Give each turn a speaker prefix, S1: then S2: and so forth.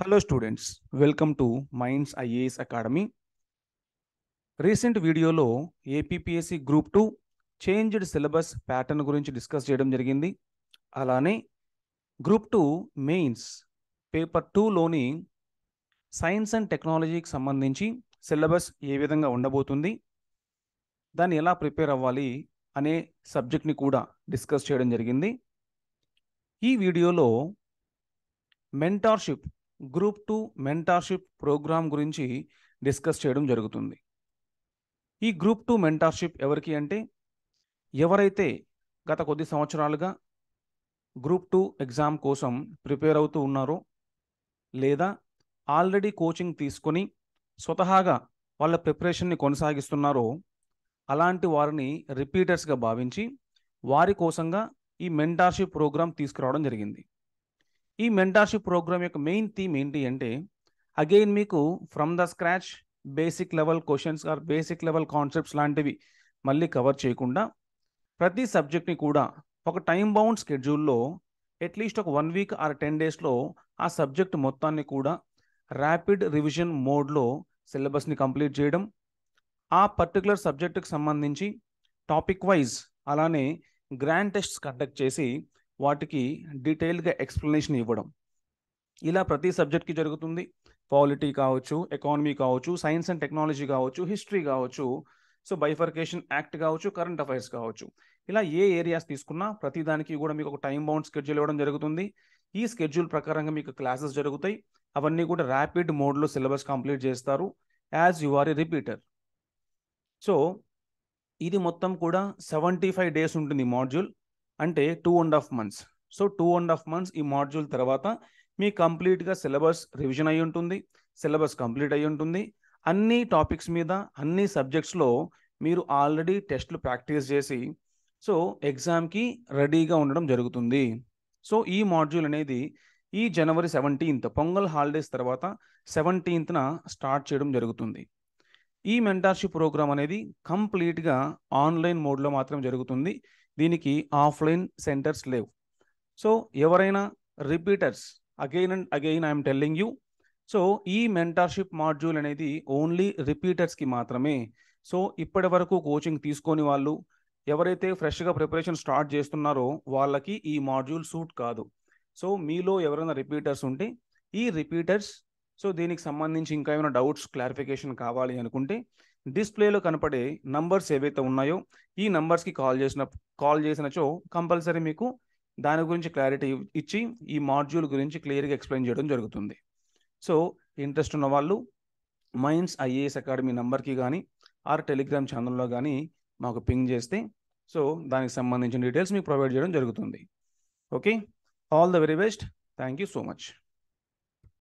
S1: hello students welcome to Minds IAS academy recent వీడియోలో APSC group two changed syllabus pattern గురించి discuss చేయడం జరిగింది అలానే గ్రూప్ టూ మెయిన్స్ పేపర్ టూలోని సైన్స్ అండ్ టెక్నాలజీకి సంబంధించి సిలబస్ ఏ విధంగా ఉండబోతుంది దాన్ని ఎలా ప్రిపేర్ అవ్వాలి అనే సబ్జెక్ట్ని కూడా డిస్కస్ చేయడం జరిగింది ఈ వీడియోలో mentorship group two mentorship program గురించి డిస్కస్ చేయడం జరుగుతుంది ఈ గ్రూప్ టూ మెంటార్షిప్ ఎవరికి అంటే ఎవరైతే గత కొద్ది సంవత్సరాలుగా గ్రూప్ టూ ఎగ్జామ్ కోసం ప్రిపేర్ అవుతూ ఉన్నారో లేదా ఆల్రెడీ కోచింగ్ తీసుకొని స్వతహాగా వాళ్ళ ప్రిపరేషన్ని కొనసాగిస్తున్నారో అలాంటి వారిని రిపీటర్స్గా భావించి వారి కోసంగా ఈ మెంటార్షిప్ ప్రోగ్రామ్ తీసుకురావడం జరిగింది ఈ మెంటార్షిప్ ప్రోగ్రామ్ యొక్క మెయిన్ థీమ్ ఏంటి అంటే అగైన్ మీకు from the scratch basic level questions or basic level concepts లాంటివి మళ్ళీ కవర్ చేయకుండా ప్రతి సబ్జెక్ట్ని కూడా ఒక టైం బౌండ్ స్కెడ్యూల్లో అట్లీస్ట్ ఒక వన్ వీక్ ఆర్ టెన్ డేస్లో ఆ సబ్జెక్ట్ మొత్తాన్ని కూడా ర్యాపిడ్ రివిజన్ మోడ్లో సిలబస్ని కంప్లీట్ చేయడం ఆ పర్టికులర్ సబ్జెక్టుకు సంబంధించి టాపిక్ వైజ్ అలానే గ్రాండ్ టెస్ట్స్ కండక్ట్ చేసి వాటికి డీటెయిల్గా ఎక్స్ప్లెనేషన్ ఇవ్వడం ఇలా ప్రతి సబ్జెక్ట్కి జరుగుతుంది పాలిటీ కావచ్చు ఎకానమీ కావచ్చు సైన్స్ అండ్ టెక్నాలజీ కావచ్చు హిస్టరీ కావచ్చు సో బైఫర్కేషన్ యాక్ట్ కావచ్చు కరెంట్ అఫైర్స్ కావచ్చు ఇలా ఏ ఏరియాస్ తీసుకున్నా ప్రతి దానికి కూడా మీకు ఒక టైం బౌండ్ స్కెడ్యూల్ ఇవ్వడం జరుగుతుంది ఈ స్కెడ్యూల్ ప్రకారంగా మీకు క్లాసెస్ జరుగుతాయి అవన్నీ కూడా ర్యాపిడ్ మోడ్లో సిలబస్ కంప్లీట్ చేస్తారు as you are a repeater so ఇది మొత్తం కూడా సెవెంటీ ఫైవ్ డేస్ ఉంటుంది మాడ్యూల్ అంటే two and half months so two and half months ఈ మాడ్యూల్ తర్వాత మీ కంప్లీట్గా సిలబస్ రివిజన్ అయి ఉంటుంది సిలబస్ కంప్లీట్ అయి ఉంటుంది అన్ని టాపిక్స్ మీద అన్ని సబ్జెక్ట్స్లో మీరు ఆల్రెడీ టెస్ట్లు ప్రాక్టీస్ చేసి సో ఎగ్జామ్కి రెడీగా ఉండడం జరుగుతుంది సో ఈ మాడ్యూల్ అనేది ఈ జనవరి సెవెంటీన్త్ పొంగల్ హాలిడేస్ తర్వాత సెవెంటీన్త్న స్టార్ట్ చేయడం జరుగుతుంది ఈ మెంటార్షిప్ ప్రోగ్రామ్ అనేది కంప్లీట్గా ఆన్లైన్ మోడ్లో మాత్రం జరుగుతుంది దీనికి ఆఫ్లైన్ సెంటర్స్ లేవు సో ఎవరైనా repeaters again and again I'm telling you so ఈ మెంటర్షిప్ మాడ్యూల్ అనేది ఓన్లీ రిపీటర్స్కి మాత్రమే సో ఇప్పటి వరకు కోచింగ్ తీసుకొని వాళ్ళు ఎవరైతే ఫ్రెష్గా ప్రిపరేషన్ స్టార్ట్ చేస్తున్నారో వాళ్ళకి ఈ మాడ్యూల్ సూట్ కాదు సో మీలో ఎవరైనా రిపీటర్స్ ఉంటే ఈ రిపీటర్స్ సో దీనికి సంబంధించి ఇంకా ఏమైనా డౌట్స్ క్లారిఫికేషన్ కావాలి అనుకుంటే డిస్ప్లేలో కనపడే నంబర్స్ ఏవైతే ఉన్నాయో ఈ నంబర్స్కి కాల్ చేసిన కాల్ చేసినచో కంపల్సరీ మీకు దాని గురించి క్లారిటీ ఇచ్చి ఈ మాడ్యూల్ గురించి క్లియర్గా ఎక్స్ప్లెయిన్ చేయడం జరుగుతుంది సో ఇంట్రెస్ట్ ఉన్న వాళ్ళు మైన్స్ ఐఏఎస్ అకాడమీ నెంబర్కి కానీ ఆర్ టెలిగ్రామ్ ఛానల్లో కానీ మాకు పింగ్ చేస్తే సో దానికి సంబంధించిన డీటెయిల్స్ మీకు ప్రొవైడ్ చేయడం జరుగుతుంది okay all the very best thank you so much